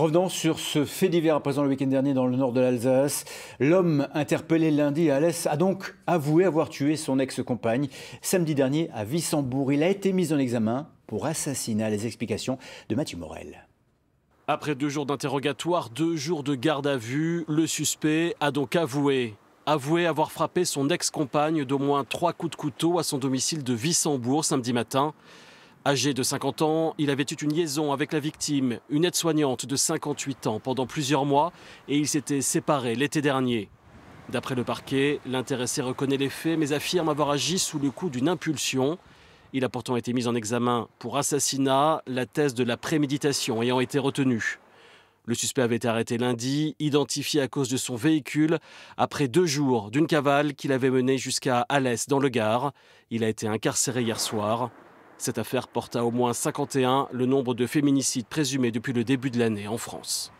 Revenons sur ce fait divers à présent le week-end dernier dans le nord de l'Alsace. L'homme interpellé lundi à Alès a donc avoué avoir tué son ex-compagne samedi dernier à Wissembourg. Il a été mis en examen pour assassinat. Les explications de Mathieu Morel. Après deux jours d'interrogatoire, deux jours de garde à vue, le suspect a donc avoué. Avoué avoir frappé son ex-compagne d'au moins trois coups de couteau à son domicile de Wissembourg samedi matin. Âgé de 50 ans, il avait eu une liaison avec la victime, une aide-soignante de 58 ans, pendant plusieurs mois et ils s'étaient séparés l'été dernier. D'après le parquet, l'intéressé reconnaît les faits mais affirme avoir agi sous le coup d'une impulsion. Il a pourtant été mis en examen pour assassinat, la thèse de la préméditation ayant été retenue. Le suspect avait été arrêté lundi, identifié à cause de son véhicule, après deux jours d'une cavale qu'il avait menée jusqu'à Alès dans le Gard. Il a été incarcéré hier soir. Cette affaire porte à au moins 51 le nombre de féminicides présumés depuis le début de l'année en France.